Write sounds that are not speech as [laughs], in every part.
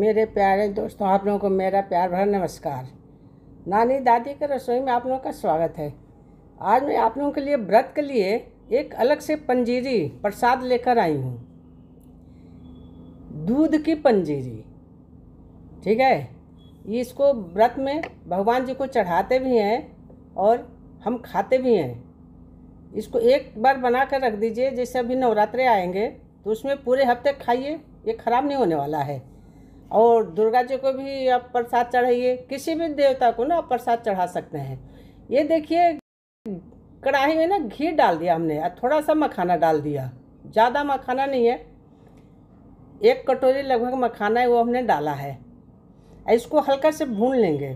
मेरे प्यारे दोस्तों आप लोगों को मेरा प्यार भरा नमस्कार नानी दादी के रसोई में आप लोगों का स्वागत है आज मैं आप लोगों के लिए व्रत के लिए एक अलग से पंजीरी प्रसाद लेकर आई हूँ दूध की पंजीरी ठीक है इसको व्रत में भगवान जी को चढ़ाते भी हैं और हम खाते भी हैं इसको एक बार बना कर रख दीजिए जैसे अभी नवरात्रे आएंगे तो उसमें पूरे हफ्ते खाइए ये ख़राब नहीं होने वाला है और दुर्गा जी को भी आप प्रसाद चढ़ाइए किसी भी देवता को ना आप प्रसाद चढ़ा सकते हैं ये देखिए कढ़ाई में ना घी डाल दिया हमने और थोड़ा सा मखाना डाल दिया ज़्यादा मखाना नहीं है एक कटोरी लगभग मखाना है वो हमने डाला है इसको हल्का से भून लेंगे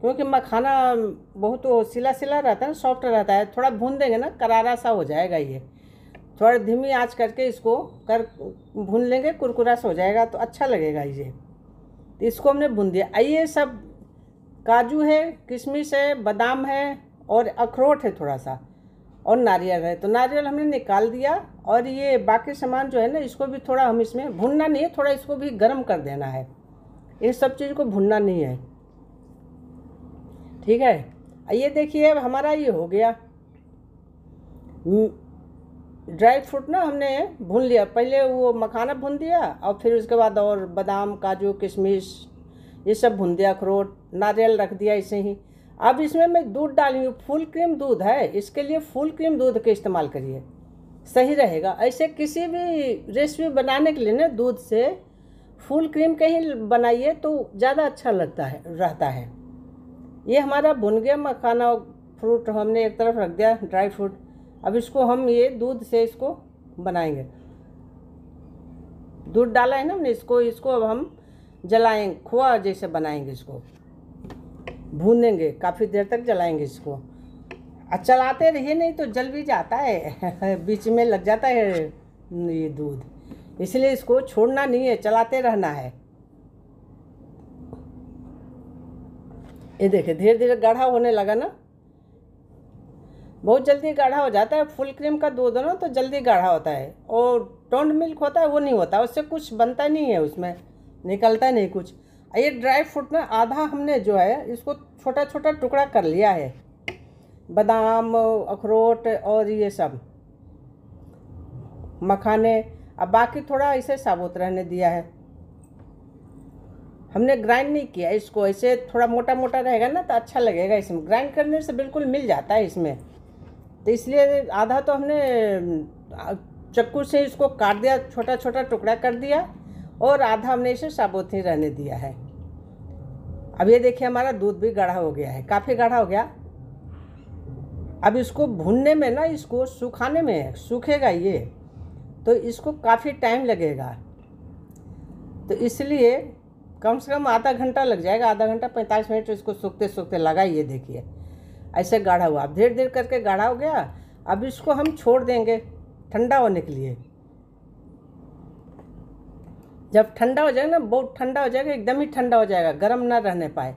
क्योंकि मखाना बहुत सिला सिला रहता है सॉफ्ट रहता है थोड़ा भून देंगे ना करारा सा हो जाएगा ये थोड़ा धीमी आँच करके इसको कर भून लेंगे कुरकुरा सो हो जाएगा तो अच्छा लगेगा ये तो इसको हमने भून दिया आइए सब काजू है किशमिश है बादाम है और अखरोट है थोड़ा सा और नारियल है तो नारियल हमने निकाल दिया और ये बाकी सामान जो है ना इसको भी थोड़ा हम इसमें भूनना नहीं है थोड़ा इसको भी गर्म कर देना है ये सब चीज़ को भूनना नहीं है ठीक है ये देखिए हमारा ये हो गया ड्राई फ्रूट ना हमने भून लिया पहले वो मखाना भून दिया और फिर उसके बाद और बादाम काजू किशमिश ये सब भून दिया अखरोट नारियल रख दिया ऐसे ही अब इसमें मैं दूध डाली हूँ फुल क्रीम दूध है इसके लिए फुल क्रीम दूध के इस्तेमाल करिए सही रहेगा ऐसे किसी भी रेसिपी बनाने के लिए ना दूध से फुल क्रीम के ही बनाइए तो ज़्यादा अच्छा लगता है रहता है ये हमारा भुन गया मखाना फ्रूट हमने एक तरफ रख दिया ड्राई फ्रूट अब इसको हम ये दूध से इसको बनाएंगे दूध डाला है ना हमने इसको इसको अब हम जलाएंगे खोआ जैसे बनाएंगे इसको भूनेंगे काफ़ी देर तक जलाएंगे इसको और चलाते रहिए नहीं तो जल भी जाता है [laughs] बीच में लग जाता है ये दूध इसलिए इसको छोड़ना नहीं है चलाते रहना है ये देखे धीरे धीरे गाढ़ा होने लगा ना बहुत जल्दी गाढ़ा हो जाता है फुल क्रीम का दूध ना तो जल्दी गाढ़ा होता है और टोंड मिल्क होता है वो नहीं होता उससे कुछ बनता नहीं है उसमें निकलता नहीं कुछ ये ड्राई फ्रूट में आधा हमने जो है इसको छोटा छोटा टुकड़ा कर लिया है बादाम अखरोट और ये सब मखाने अब बाकी थोड़ा इसे साबुत रहने दिया है हमने ग्राइंड नहीं किया इसको ऐसे थोड़ा मोटा मोटा रहेगा ना तो अच्छा लगेगा इसमें ग्राइंड करने से बिल्कुल मिल जाता है इसमें तो इसलिए आधा तो हमने चक्कू से इसको काट दिया छोटा छोटा टुकड़ा कर दिया और आधा हमने इसे साबुत ही रहने दिया है अब ये देखिए हमारा दूध भी गाढ़ा हो गया है काफ़ी गाढ़ा हो गया अब इसको भूनने में ना इसको सुखाने में सूखेगा ये तो इसको काफ़ी टाइम लगेगा तो इसलिए कम से कम आधा घंटा लग जाएगा आधा घंटा पैंतालीस मिनट इसको सूखते सूखते लगाइए देखिए ऐसे गाढ़ा हुआ अब धीरे धीरे करके गाढ़ा हो गया अब इसको हम छोड़ देंगे ठंडा होने के लिए जब ठंडा हो जाएगा ना बहुत ठंडा हो जाएगा एकदम ही ठंडा हो जाएगा गर्म ना रहने पाए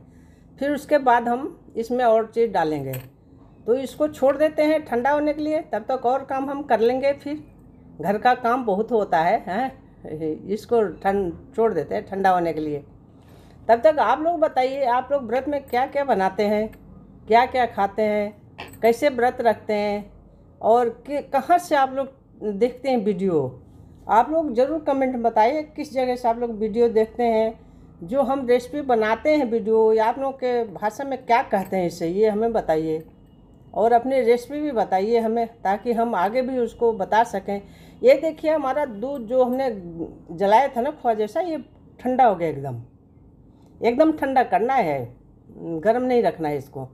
फिर उसके बाद हम इसमें और चीज़ डालेंगे तो इसको छोड़ देते हैं ठंडा होने के लिए तब तक और काम हम कर लेंगे फिर घर का काम बहुत होता है हैं इसको ठंड छोड़ देते हैं ठंडा होने के लिए तब तक आप लोग बताइए आप लोग व्रत में क्या क्या बनाते हैं क्या क्या खाते हैं कैसे व्रत रखते हैं और कहाँ से आप लोग देखते हैं वीडियो आप लोग ज़रूर कमेंट बताइए किस जगह से आप लोग वीडियो देखते हैं जो हम रेसिपी बनाते हैं वीडियो या आप लोग के भाषा में क्या कहते हैं इसे ये हमें बताइए और अपनी रेसिपी भी बताइए हमें ताकि हम आगे भी उसको बता सकें ये देखिए हमारा दूध जो हमने जलाया था ना खोआ जैसा ये ठंडा हो गया एकदम एकदम ठंडा करना है गर्म नहीं रखना है इसको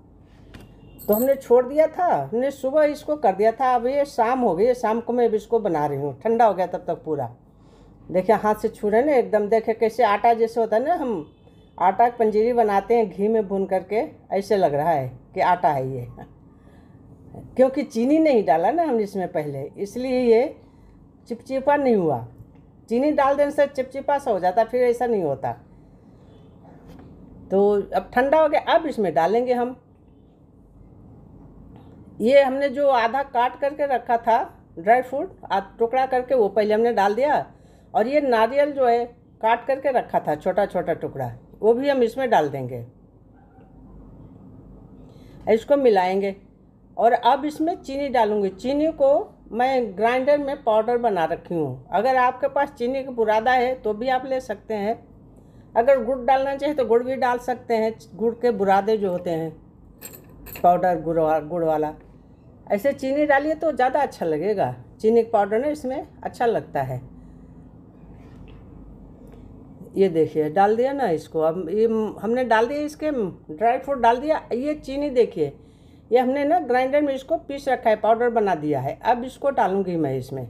तो हमने छोड़ दिया था हमने सुबह इसको कर दिया था अब ये शाम हो गई शाम को मैं अब इसको बना रही हूँ ठंडा हो गया तब तक पूरा देखिए हाथ से छू रहे ना एकदम देखे कैसे आटा जैसे होता है ना हम आटा पंजीरी बनाते हैं घी में भून करके ऐसे लग रहा है कि आटा है ये क्योंकि चीनी नहीं डाला ना हमने इसमें पहले इसलिए ये चिपचिपा नहीं हुआ चीनी डाल देने से चिपचिपा सा हो जाता फिर ऐसा नहीं होता तो अब ठंडा हो गया अब इसमें डालेंगे हम ये हमने जो आधा काट करके रखा था ड्राई फ्रूट टुकड़ा करके वो पहले हमने डाल दिया और ये नारियल जो है काट करके रखा था छोटा छोटा टुकड़ा वो भी हम इसमें डाल देंगे इसको मिलाएंगे और अब इसमें चीनी डालूंगी चीनी को मैं ग्राइंडर में पाउडर बना रखी हूँ अगर आपके पास चीनी का बुरादा है तो भी आप ले सकते हैं अगर गुड़ डालना चाहिए तो गुड़ भी डाल सकते हैं गुड़ के बुरादे जो होते हैं पाउडर गुड़ गुड़ वाला ऐसे चीनी डालिए तो ज़्यादा अच्छा लगेगा चीनी का पाउडर ना इसमें अच्छा लगता है ये देखिए डाल दिया ना इसको अब ये हमने डाल दिया इसके ड्राई फ्रूट डाल दिया ये चीनी देखिए ये हमने ना ग्राइंडर में इसको पीस रखा है पाउडर बना दिया है अब इसको डालूंगी मैं इसमें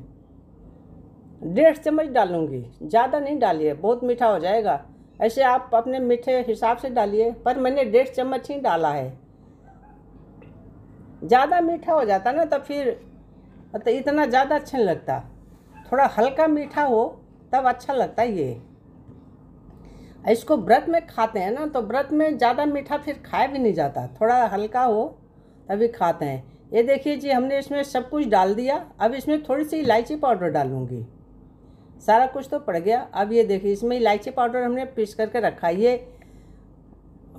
डेढ़ चम्मच डालूंगी ज़्यादा नहीं डालिए बहुत मीठा हो जाएगा ऐसे आप अपने मीठे हिसाब से डालिए पर मैंने डेढ़ चम्मच ही डाला है ज़्यादा मीठा हो जाता ना तो फिर तो इतना ज़्यादा अच्छा नहीं लगता थोड़ा हल्का मीठा हो तब अच्छा लगता है ये इसको व्रत में खाते हैं ना तो व्रत में ज़्यादा मीठा फिर खाया भी नहीं जाता थोड़ा हल्का हो तभी खाते हैं ये देखिए जी हमने इसमें सब कुछ डाल दिया अब इसमें थोड़ी सी इलायची पाउडर डालूँगी सारा कुछ तो पड़ गया अब ये देखिए इसमें इलायची पाउडर हमने पीस करके रखा ये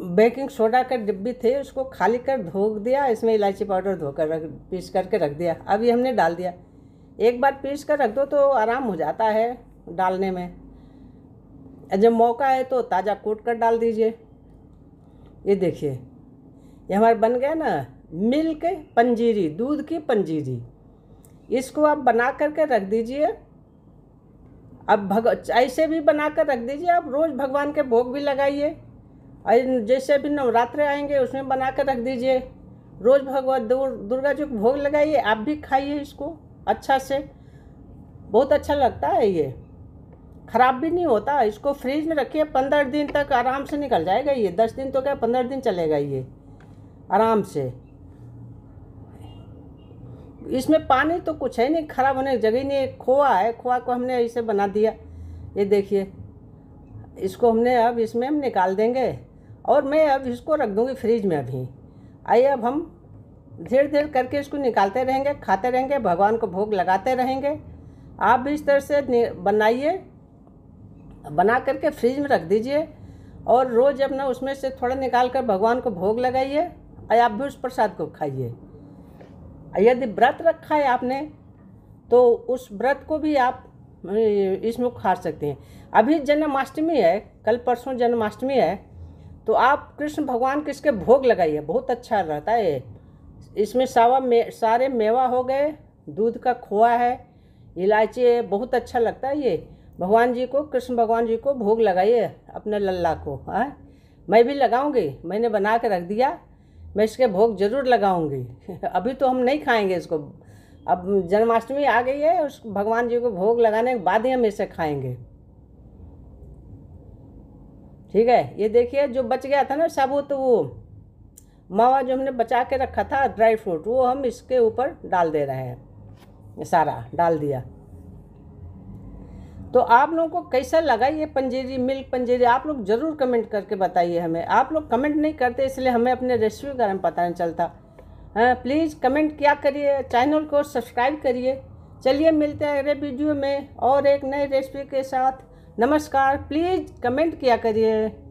बेकिंग सोडा के डिब्बी थे उसको खाली कर धो दिया इसमें इलायची पाउडर धोकर रख पीस करके रख दिया अभी हमने डाल दिया एक बार पीस कर रख दो तो आराम हो जाता है डालने में जब मौका है तो ताज़ा कूट कर डाल दीजिए ये देखिए ये हमारा बन गया ना मिल्क पंजीरी दूध की पंजीरी इसको आप बना करके रख दीजिए अब भग ऐसे भी बना कर रख दीजिए आप रोज़ भगवान के भोग भी लगाइए जैसे भी नवरात्र आएंगे उसमें बना कर रख दीजिए रोज़ भगवत दुर्गा जी को भोग लगाइए आप भी खाइए इसको अच्छा से बहुत अच्छा लगता है ये ख़राब भी नहीं होता इसको फ्रिज में रखिए पंद्रह दिन तक आराम से निकल जाएगा ये दस दिन तो क्या पंद्रह दिन चलेगा ये आराम से इसमें पानी तो कुछ है नहीं ख़राब होने की जगह नहीं खोआ है खोआ को हमने इसे बना दिया ये देखिए इसको हमने अब इसमें हम निकाल देंगे और मैं अब इसको रख दूँगी फ्रिज में अभी आइए अब हम धीरे धीरे करके इसको निकालते रहेंगे खाते रहेंगे भगवान को भोग लगाते रहेंगे आप भी इस तरह से बनाइए बना करके फ्रिज में रख दीजिए और रोज़ अपना उसमें से थोड़ा निकाल कर भगवान को भोग लगाइए और आप भी उस प्रसाद को खाइए यदि व्रत रखा है आपने तो उस व्रत को भी आप इसमें खा सकते हैं अभी जन्माष्टमी है कल परसों जन्माष्टमी है तो आप कृष्ण भगवान के इसके भोग लगाइए बहुत अच्छा रहता है इसमें सावा मे सारे मेवा हो गए दूध का खोआ है इलायची है बहुत अच्छा लगता है ये भगवान जी को कृष्ण भगवान जी को भोग लगाइए अपने लल्ला को हाँ मैं भी लगाऊंगी मैंने बना के रख दिया मैं इसके भोग जरूर लगाऊंगी [laughs] अभी तो हम नहीं खाएंगे इसको अब जन्माष्टमी आ गई है उस भगवान जी को भोग लगाने के बाद ही हम इसे खाएंगे ठीक है ये देखिए जो बच गया था ना साबुत वो मावा जो हमने बचा के रखा था ड्राई फ्रूट वो हम इसके ऊपर डाल दे रहे हैं सारा डाल दिया तो आप लोगों को कैसा लगा ये पंजीरी मिल्क पंजीरी आप लोग ज़रूर कमेंट करके बताइए हमें आप लोग कमेंट नहीं करते इसलिए हमें अपने रेसिपी के बारे में पता नहीं चलता हाँ प्लीज़ कमेंट क्या करिए चैनल को सब्सक्राइब करिए चलिए मिलते हैं अगले वीडियो में और एक नई रेसिपी के साथ नमस्कार प्लीज़ कमेंट किया करिए